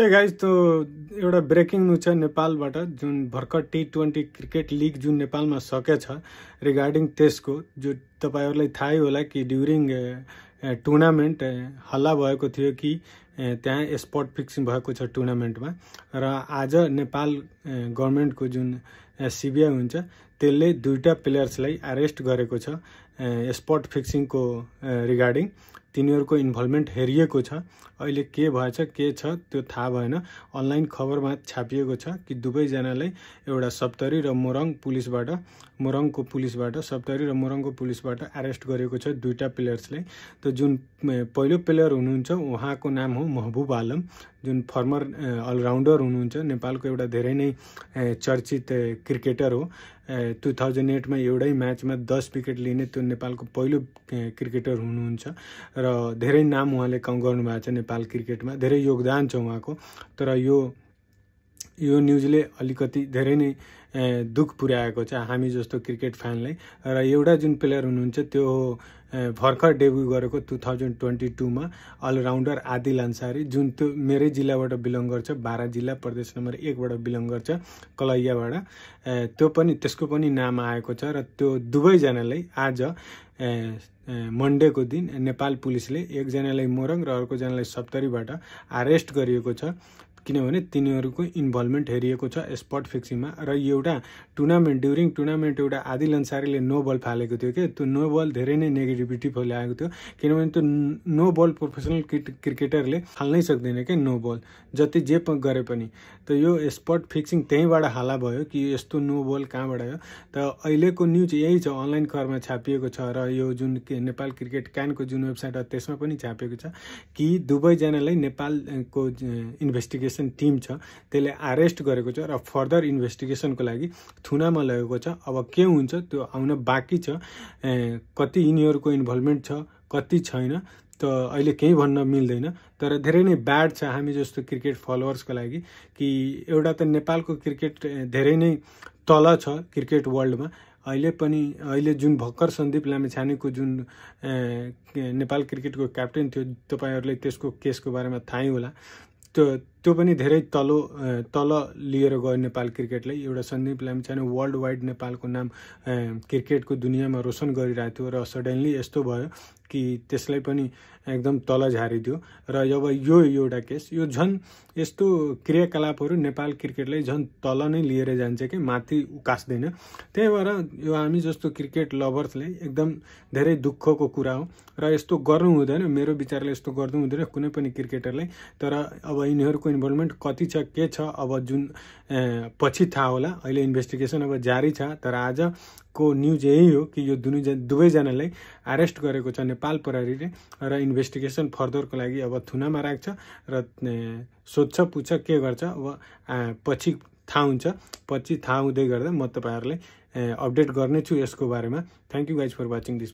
ए guys त एउटा breaking news छ नेपालबाट जुन भर्खर टी ट्वेन्टी क्रिकेट लिग जुन नेपालमा सकेछ रिगार्डिङ त्यसको जो तपाईँहरूलाई थाहै होला कि ड्युरिङ टुर्नामेन्ट हल्ला भएको थियो कि त्यहाँ स्पट फिक्सिङ भएको छ टुर्नामेन्टमा र आज नेपाल गभर्मेन्टको जुन सिबिआई हुन्छ त्यसले दुईवटा प्लेयर्सलाई अरेस्ट गरेको छ स्पट फिक्सिङको रिगार्डिङ तिनीहरूको इन्भल्भमेन्ट हेरिएको छ अहिले के भएछ के छ त्यो थाहा भएन अनलाइन खबरमा छापिएको छ कि दुवैजनालाई एउटा सप्तरी र मोरङ पुलिसबाट मोरङको पुलिसबाट सप्तरी र मोरङको पुलिसबाट अरेस्ट गरेको छ दुईवटा प्लेयर्सलाई त जुन पहिलो प्लेयर हुनुहुन्छ उहाँको नाम हो महबुब आलम जुन फर्मर अलराउन्डर हुनुहुन्छ नेपालको एउटा धेरै नै चर्चित क्रिकेटर हो टु थाउजन्ड एटमा एउटै म्याचमा दस विकेट लिने त्यो नेपालको पहिलो क्रिकेटर हुनुहुन्छ र धेरै नाम उहाँले गर्नुभएको छ नेपाल क्रिकेटमा धेरै योगदान छ उहाँको तर यो यो न्युजले अलिकति धेरै नै दुःख पुर्याएको छ हामी जस्तो क्रिकेट फ्यानलाई र एउटा जुन प्लेयर हुनुहुन्छ त्यो भर्खर डेब्यु गरेको टु थाउजन्ड ट्वेन्टी टूमा अलराउन्डर आदिल अन्सारी जुन त्यो मेरै जिल्लाबाट बिलङ गर्छ बाह्र जिल्ला प्रदेश नम्बर एकबाट बिलङ गर्छ कलैयाबाट त्यो पनि त्यसको पनि नाम आएको छ र त्यो दुवैजनालाई आज मन्डेको दिन नेपाल पुलिसले एकजनालाई मोरङ र अर्कोजनालाई सप्तरीबाट आरेस्ट गरिएको छ किनभने तिनीहरूको इन्भल्भमेन्ट हेरिएको छ स्पट फिक्सिङमा र एउटा टुर्नामेन्ट ड्युरिङ टुर्नामेन्ट एउटा आदिल अन्सारीले नो बल फालेको थियो कि त्यो नो बल धेरै नै नेगेटिभिटी फैलाएको थियो किनभने त्यो नो बल प्रोफेसनल क्रिकेटरले हाल्नै सक्दैन क्या नो बल जति जे गरे पनि त यो स्पट फिक्सिङ त्यहीँबाट हाला भयो कि यस्तो नो बल कहाँबाट आयो त अहिलेको न्युज यही छ अनलाइन करमा छापिएको छ र यो जुन नेपाल क्रिकेट क्यानको जुन वेबसाइट हो त्यसमा पनि छापिएको छ कि दुवैजनालाई नेपालको इन्भेस्टिगेसन इन्भेस्टिगेसन टिम छ त्यसले एरेस्ट गरेको छ र फर्दर इन्भेस्टिगेसनको लागि थुनामा लगेको छ अब के हुन्छ त्यो आउन बाँकी छ कति यिनीहरूको इन्भल्भमेन्ट छ कति छैन त अहिले केही भन्न मिल्दैन तर धेरै नै ब्याड छ हामी जस्तो क्रिकेट फलोवर्सको लागि कि एउटा त नेपालको क्रिकेट धेरै नै तल छ क्रिकेट वर्ल्डमा अहिले पनि अहिले जुन भर्खर सन्दीप लामेछानेको जुन नेपाल क्रिकेटको क्याप्टेन थियो तपाईँहरूले त्यसको केसको बारेमा थाहै होला त्यो त्यो पनि धेरै तलो तल लिएर गयो नेपाल क्रिकेटलाई एउटा सन्दीप लामिछाने वर्ल्ड वाइड नेपालको नाम क्रिकेटको दुनियाँमा रोशन गरिरहेको थियो र सडनली यस्तो भयो कि त्यसलाई पनि एकदम तल झारिदियो र अब यो एउटा केस यो झन् यस्तो क्रियाकलापहरू नेपाल क्रिकेटलाई झन् तल नै लिएर जान्छ कि माथि उकास्दैन त्यही भएर यो हामी जस्तो क्रिकेट लभर्सले एकदम धेरै दुःखको कुरा हो र यस्तो गर्नु हुँदैन मेरो विचारले यस्तो गर्नु हुँदैन कुनै पनि क्रिकेटरलाई तर अब यिनीहरूको इन्भल्भमेन्ट कति छ के छ अब जुन पछि थाहा होला अहिले इन्भेस्टिगेसन अब जारी छ तर आजको न्युज यही हो कि यो दुवै दुवैजनालाई अरेस्ट गरेको छ नेपाल प्रहरीले र इन्भेस्टिगेसन फर्दरको लागि अब थुनामा राख्छ र सोध्छ पुछ के गर्छ अब पछि थाहा हुन्छ पछि थाहा हुँदै गर्दा म तपाईँहरूलाई अपडेट गर्नेछु यसको बारेमा thank you guys for watching this